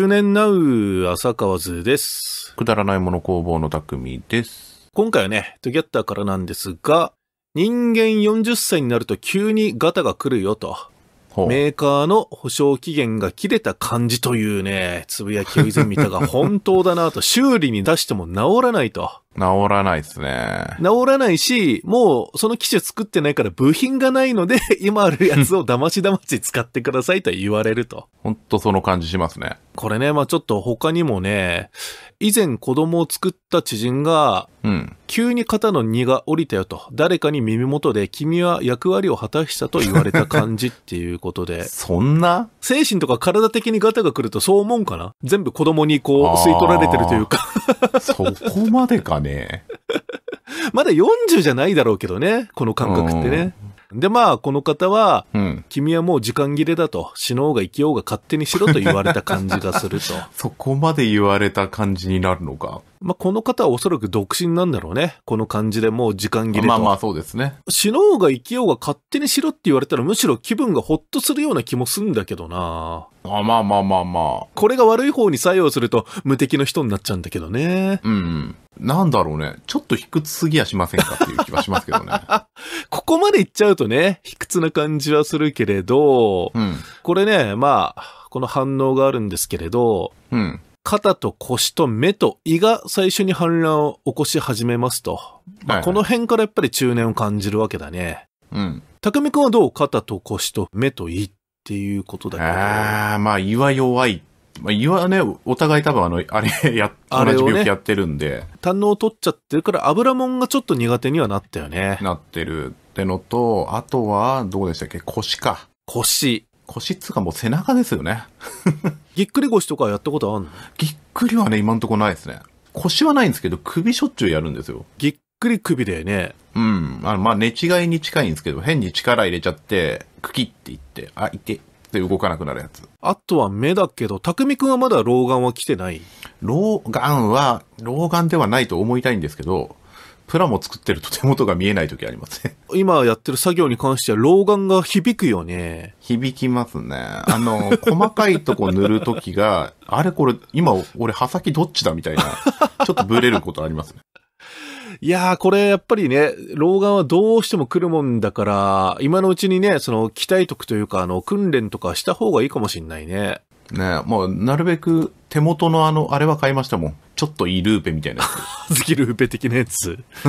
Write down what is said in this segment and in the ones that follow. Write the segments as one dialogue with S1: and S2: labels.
S1: 中年ナウ浅川図です。くだらないもの工房の匠です。今回はね、トギャッターからなんですが、人間40歳になると急にガタが来るよと。メーカーの保証期限が切れた感じというね、つぶやきを以前見たが本当だなと、修理に出しても治らないと。治らないですね。治らないし、もうその機種作ってないから部品がないので、今あるやつをだましだまし使ってくださいと言われると。ほんとその感じしますね。これね、まあちょっと他にもね、以前子供を作った知人が、うん、急に肩の荷が下りたよと、誰かに耳元で君は役割を果たしたと言われた感じっていうことで。そんな精神とか体的にガタが来るとそう思うんかな全部子供にこう吸い取られてるというかそこまでかね。ね。まだ40じゃないだろうけどね、この感覚ってね。で、まあ、この方は、うん、君はもう時間切れだと、死のうが生きようが勝手にしろと言われた感じがすると。そこまで言われた感じになるのか。まあ、この方はおそらく独身なんだろうね。この感じでもう時間切れと。まあまあそうですね。死のうが生きようが勝手にしろって言われたらむしろ気分がほっとするような気もすんだけどな。あまあまあまあまあ。これが悪い方に作用すると無敵の人になっちゃうんだけどね。うん。なんだろうね。ちょっと卑屈すぎやしませんかっていう気はしますけどね。ここまで言っちゃうとね、卑屈な感じはするけれど、うん、これね、まあ、この反応があるんですけれど、うん、肩と腰と目と胃が最初に反乱を起こし始めますと。まあこの辺からやっぱり中年を感じるわけだね。うん。匠くんはどう肩と腰と目と胃っていうことだけど。ああ、まあ胃は弱い。まあ、胃はね、お互い多分あの、あれや、同じ病気やってるんで。胆の、を取っちゃってるから油もんがちょっと苦手にはなったよね。なってるってのと、あとは、どうでしたっけ腰か。腰。腰っつかもう背中ですよね。ぎっくり腰とかやったことあんのぎっくりはね、今んとこないですね。腰はないんですけど、首しょっちゅうやるんですよ。ぎっくり首だよね。うん。あの、まあ、寝違いに近いんですけど、変に力入れちゃって、クキって言って、あ、痛て、って動かなくなるやつ。あとは目だけど、たくみくんはまだ老眼は来てない老眼は、老眼ではないと思いたいんですけど、プラも作ってると手元が見えない時ありますね。今やってる作業に関しては老眼が響くよね。響きますね。あの、細かいとこ塗る時が、あれこれ、今俺刃先どっちだみたいな、ちょっとブレることありますね。いやー、これやっぱりね、老眼はどうしても来るもんだから、今のうちにね、その鍛えとくというか、あの、訓練とかした方がいいかもしんないね。ねもうなるべく手元のあの、あれは買いましたもん。ちょっといいルーペみたいなやつ。ず きルーペ的なやつ。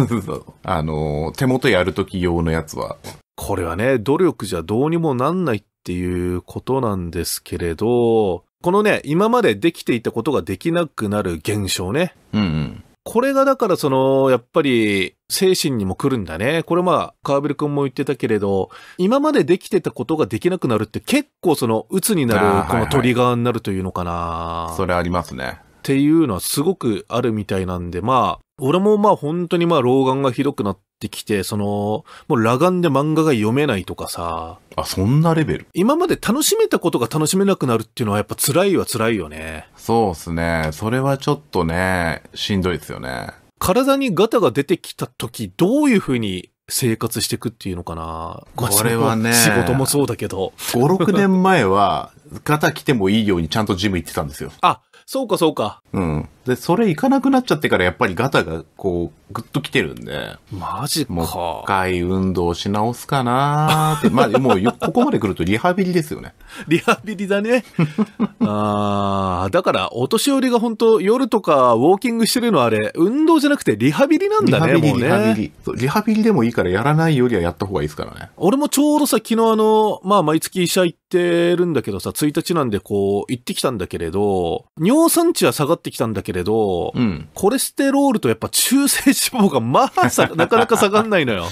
S1: あの、手元やるとき用のやつは。これはね、努力じゃどうにもなんないっていうことなんですけれど、このね、今までできていたことができなくなる現象ね。うんうん。これがだからその、やっぱり精神にも来るんだね。これまあ、川辺君も言ってたけれど、今までできてたことができなくなるって結構その、鬱になる、このトリガーになるというのかな、はいはい、それありますね。っていうのはすごくあるみたいなんで、まあ、俺もまあ本当にまあ老眼がひどくなっってきて、その、もう裸眼で漫画が読めないとかさ。あ、そんなレベル今まで楽しめたことが楽しめなくなるっていうのはやっぱ辛いは辛いよね。そうっすね。それはちょっとね、しんどいですよね。体にガタが出てきた時、どういうふうに生活していくっていうのかな。これはね。仕事もそうだけど。5、6年前は、ガタ来てもいいようにちゃんとジム行ってたんですよ。あ、そうかそうか。うん。で、それ行かなくなっちゃってからやっぱりガタがこう、ぐっと来てるんで。マジか。もう一回運動し直すかなって。まあ、もう、ここまで来るとリハビリですよね。リハビリだね。ああ、だから、お年寄りが本当夜とかウォーキングしてるのあれ、運動じゃなくてリハビリなんだね、リハビリ、ね、リハビリ。リハビリでもいいからやらないよりはやった方がいいですからね。俺もちょうどさ、昨日あの、まあ、毎月医者行ってるんだけどさ、1日なんでこう、行ってきたんだけれど、尿酸値は下がっってきたんだけれど、うん、コレステロールとやっぱ中性脂肪がまあさ、なかなか下がんないのよ。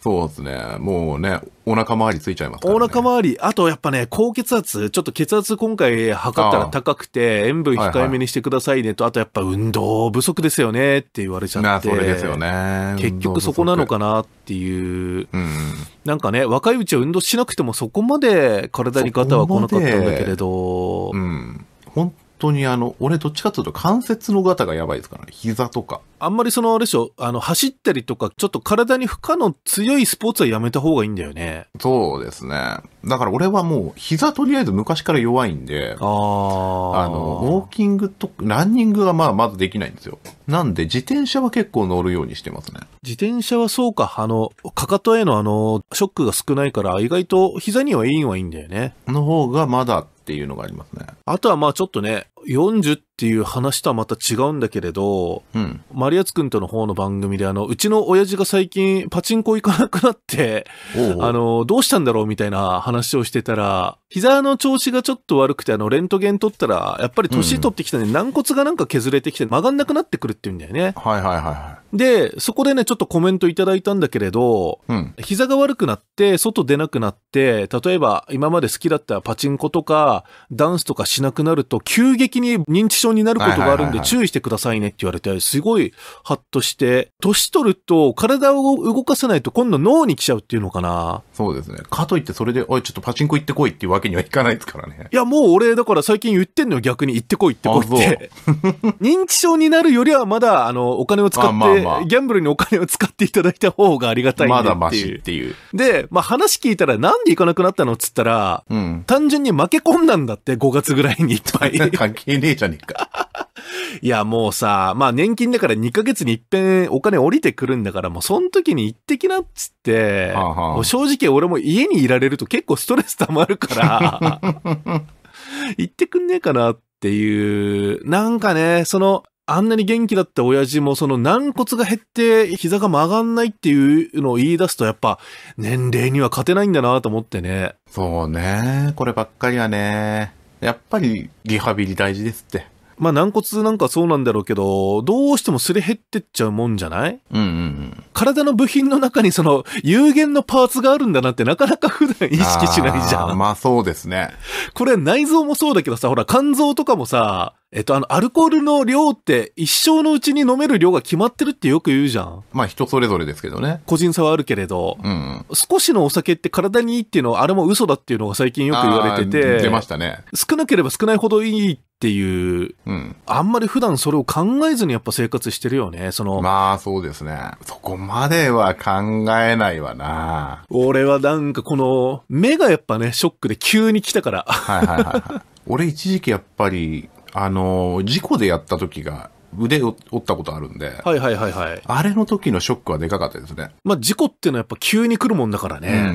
S1: そうですね。もうね、お腹周りついちゃいますから、ね、お腹周り。あとやっぱね、高血圧、ちょっと血圧今回測ったら高くて、塩分控えめにしてくださいねと、はいはい、あとやっぱ運動不足ですよねって言われちゃって。それですよね。結局そこなのかなっていう。うん、なんかね、若いうちは運動しなくてもそこまで体にガタは来なかったんだけれど。うん。本当にあの、俺どっちかっていうと関節の型がやばいですからね。膝とか。あんまりそのあれでしょ、あの、走ったりとか、ちょっと体に負荷の強いスポーツはやめた方がいいんだよね。そうですね。だから俺はもう、膝とりあえず昔から弱いんで、あの、ウォーキングと、ランニングはまあ、まずできないんですよ。なんで、自転車は結構乗るようにしてますね。自転車はそうか、あの、かかとへのあの、ショックが少ないから、意外と膝にはいいんはいいんだよね。の方がまだっていうのがありますね。あとはまあちょっとね、40っていう話とはまた違うんだけれど、うん、マリアツくんとの方の番組で、あの、うちの親父が最近パチンコ行かなくなって、おうおうあの、どうしたんだろうみたいな話をしてたら、膝の調子がちょっと悪くて、あの、レントゲン取ったら、やっぱり年取ってきたね、うん、軟骨がなんか削れてきて曲がんなくなってくるっていうんだよね。はいはいはいはい。で、そこでね、ちょっとコメントいただいたんだけれど、うん、膝が悪くなって、外出なくなって、例えば今まで好きだったパチンコとか、ダンスとかしなくなると、急激に認知症になることがあるんで注意してくださいねって言われて、すごいハッとして、年取ると体を動かさないと今度脳に来ちゃうっていうのかな。そうですね。かといってそれで、おい、ちょっとパチンコ行ってこいっていうわけにはいかないですからね。いや、もう俺、だから最近言ってんのよ、逆に行ってこいってこいって。認知症になるよりはまだ、あの、お金を使って、まあまあ、ギャンブルにお金を使っていただいた方がありがたいまだマシっていう。で、まあ話聞いたらなんで行かなくなったのっつったら、うん、単純に負け込んだんだって、5月ぐらいにいっぱい。関係ねえじゃねえか いや、もうさ、まあ年金だから2ヶ月に一遍お金降りてくるんだから、もうその時に行ってきなっつって、はあはあ、もう正直俺も家にいられると結構ストレス溜まるから、行ってくんねえかなっていう、なんかね、その、あんなに元気だった親父もその軟骨が減って膝が曲がんないっていうのを言い出すとやっぱ年齢には勝てないんだなと思ってね。そうね。こればっかりはね。やっぱりリハビリ大事ですって。まあ軟骨なんかそうなんだろうけど、どうしてもすれ減ってっちゃうもんじゃないうんうんうん。体の部品の中にその有限のパーツがあるんだなってなかなか普段意識しないじゃん。あまあそうですね。これ内臓もそうだけどさ、ほら肝臓とかもさ、えっと、あの、アルコールの量って一生のうちに飲める量が決まってるってよく言うじゃん。まあ人それぞれですけどね。個人差はあるけれど、うん、少しのお酒って体にいいっていうのはあれも嘘だっていうのが最近よく言われてて、出ましたね。少なければ少ないほどいいっていう、うん、あんまり普段それを考えずにやっぱ生活してるよね、その。まあそうですね。そこまでは考えないわな。俺はなんかこの、目がやっぱね、ショックで急に来たから。はいはいはい、はい。俺一時期やっぱりあの、事故でやった時が腕を折ったことあるんで。はいはいはいはい。あれの時のショックはでかかったですね。まあ事故っていうのはやっぱ急に来るもんだからね。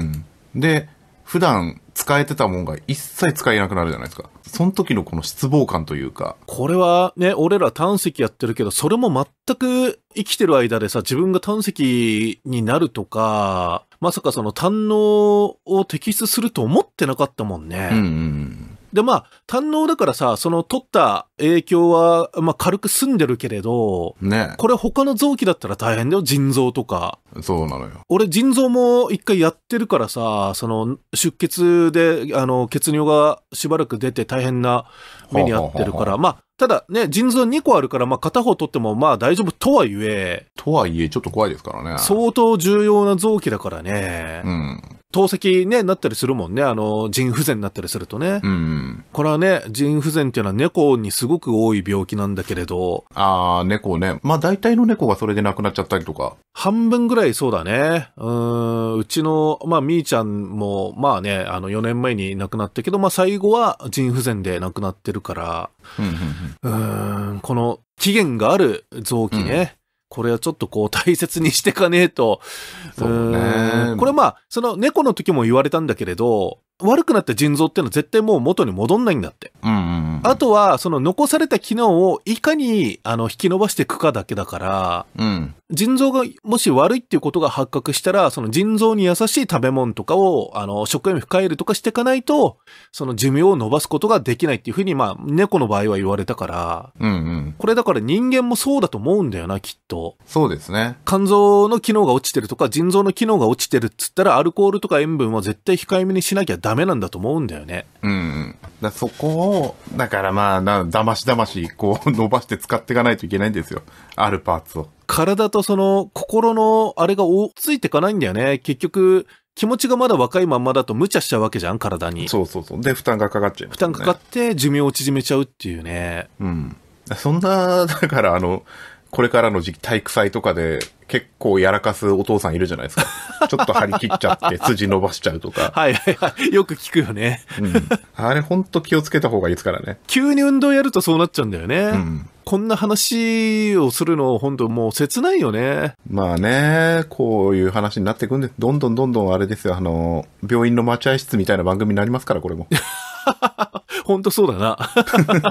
S1: うん、で、普段使えてたもんが一切使えなくなるじゃないですか。その時のこの失望感というか。これはね、俺ら胆石やってるけど、それも全く生きてる間でさ、自分が胆石になるとか、まさかその胆能を摘出すると思ってなかったもんね。うんうんで、まあ、堪能だからさ、その取った影響は、まあ、軽く済んでるけれど、ねこれ他の臓器だったら大変だよ、腎臓とか。そうなのよ。俺、腎臓も一回やってるからさ、その、出血で、あの、血尿がしばらく出て大変な目に遭ってるから、まあ、ただね、腎臓2個あるから、まあ、片方取っても、まあ、大丈夫とはいえ。とはいえ、ちょっと怖いですからね。相当重要な臓器だからね。うん。透析ね、なったりするもんね。あの、腎不全になったりするとね。うん。これはね、腎不全っていうのは猫にすごく多い病気なんだけれど。ああ、猫ね。まあ大体の猫がそれで亡くなっちゃったりとか。半分ぐらいそうだね。うん、うちの、まあみーちゃんも、まあね、あの4年前に亡くなったけど、まあ最後は腎不全で亡くなってるから。うん、この期限がある臓器ね、これはちょっとこう大切にしてかねえと。そうね。これまあ、その猫の時も言われたんだけれど、悪くなった腎臓っていうのは絶対もう元に戻んないんだって。うんうんうん、あとは、その残された機能をいかにあの引き伸ばしていくかだけだから、うん、腎臓がもし悪いっていうことが発覚したら、その腎臓に優しい食べ物とかを、あの、食塩控えるとかしていかないと、その寿命を伸ばすことができないっていうふうに、まあ、猫の場合は言われたから、うんうん、これだから人間もそうだと思うんだよな、きっと。そうですね。肝臓の機能が落ちてるとか、腎臓の機能が落ちてるっつったら、アルコールとか塩分は絶対控えめにしなきゃダメなんだと思うんだよね。うん。だそこを、だからまあ、な、だましだまし、こう、伸ばして使っていかないといけないんですよ。あるパーツを。体とその、心の、あれが追いついていかないんだよね。結局、気持ちがまだ若いまんまだと無茶しちゃうわけじゃん、体に。そうそうそう。で、負担がかかっちゃう、ね、負担かかって寿命を縮めちゃうっていうね。うん。そんな、だからあの、これからの時期体育祭とかで結構やらかすお父さんいるじゃないですか。ちょっと張り切っちゃって、筋伸ばしちゃうとか。はいはいはい。よく聞くよね。うん。あれほんと気をつけた方がいいですからね。急に運動やるとそうなっちゃうんだよね。うん。こんな話をするの、本当もう切ないよね。まあね、こういう話になっていくんで、どんどんどんどんあれですよ、あの、病院の待合室みたいな番組になりますから、これも。本当そうだな。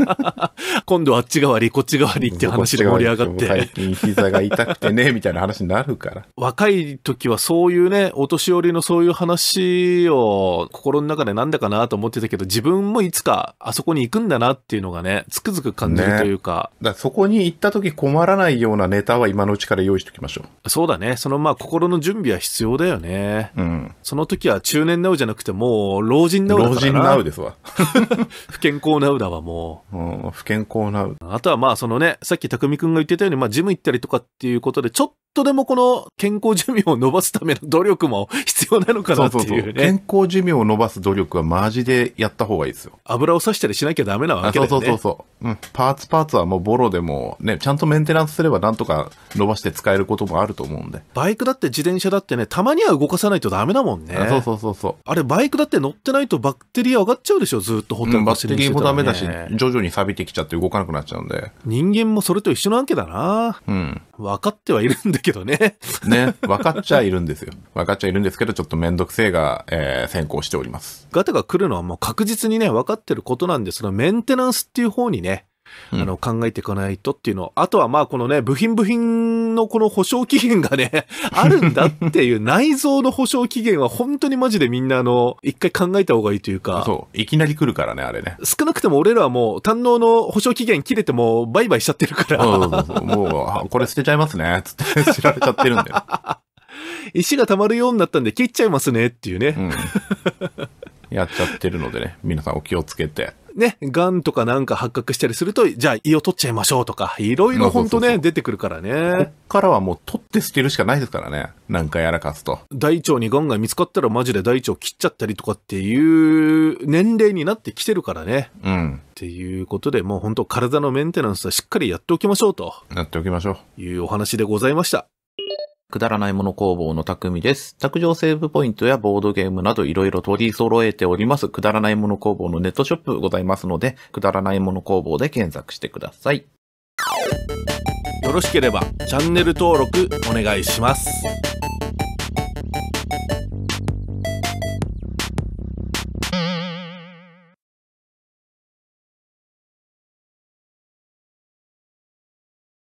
S1: 今度あっち側に、こっち側にって話で盛り上がって。最近膝が痛くてね、みたいな話になるから。若い時はそういうね、お年寄りのそういう話を心の中でなんだかなと思ってたけど、自分もいつかあそこに行くんだなっていうのがね、つくづく感じるというか。ね、だかそこに行った時困らないようなネタは今のうちから用意しておきましょう。そうだね。そのまあ心の準備は必要だよね。うん。その時は中年なうじゃなくてもう老人なうだからな。老人なうですわ。不健康なうだわ、もう。うん、不健康なう。だ。あとはまあ、そのね、さっき匠くんが言ってたように、まあ、ジム行ったりとかっていうことで、ちょっとでもこの健康寿命を伸ばすための努力も必要なのかなっていうね。そうそうそう健康寿命を伸ばす努力はマジでやった方がいいですよ。油を刺したりしなきゃダメなわけだよね。そうそうそうう。ん。パーツパーツはもうボロでもね、ちゃんとメンテナンスすればなんとか伸ばして使えることもあると思うんで。バイクだって自転車だってね、たまには動かさないとダメだもんね。そうそうそうそう。あれバイクだって乗ってないとバッテリー上がっちゃうでしょ、ずっとほったらバッテリーもダメだし、徐々に錆びてきちゃって動かなくなっちゃうんで。人間もそれと一緒なわけだな。うん。分かってはいるんだけどね。ね、分かっちゃいるんですよ。分かっちゃいるんですけど、ちょっとめんどくせえが、えー、先行しております。ガタが来るのはもう確実にね、分かってることなんですが、メンテナンスっていう方にね、あの、考えていかないとっていうの。あとはまあこのね、部品部品のこの保証期限がね、あるんだっていう 内蔵の保証期限は本当にマジでみんなあの、一回考えた方がいいというか。そう。いきなり来るからね、あれね。少なくても俺らはもう、堪能の保証期限切れても、バイバイしちゃってるから。うん、もう、これ捨てちゃいますね、つって知られちゃってるんだよ。石が溜まるようになったんで切っちゃいますねっていうね。うんやっちゃってるのでね、皆さんお気をつけて。ね、ンとかなんか発覚したりすると、じゃあ胃を取っちゃいましょうとか、いろいろ本当ね、出てくるからね。こっからはもう取って捨てるしかないですからね。なんかやらかすと。大腸に癌が見つかったらマジで大腸切っちゃったりとかっていう年齢になってきてるからね。うん。っていうことで、もう本当体のメンテナンスはしっかりやっておきましょうと。やっておきましょう。いうお話でございました。くだらないもの工房の匠です。卓上セーブポイントやボードゲームなどいろいろ取り揃えております。くだらないもの工房のネットショップございますので、くだらないもの工房で検索してください。よろしければチャンネル登録お願いします。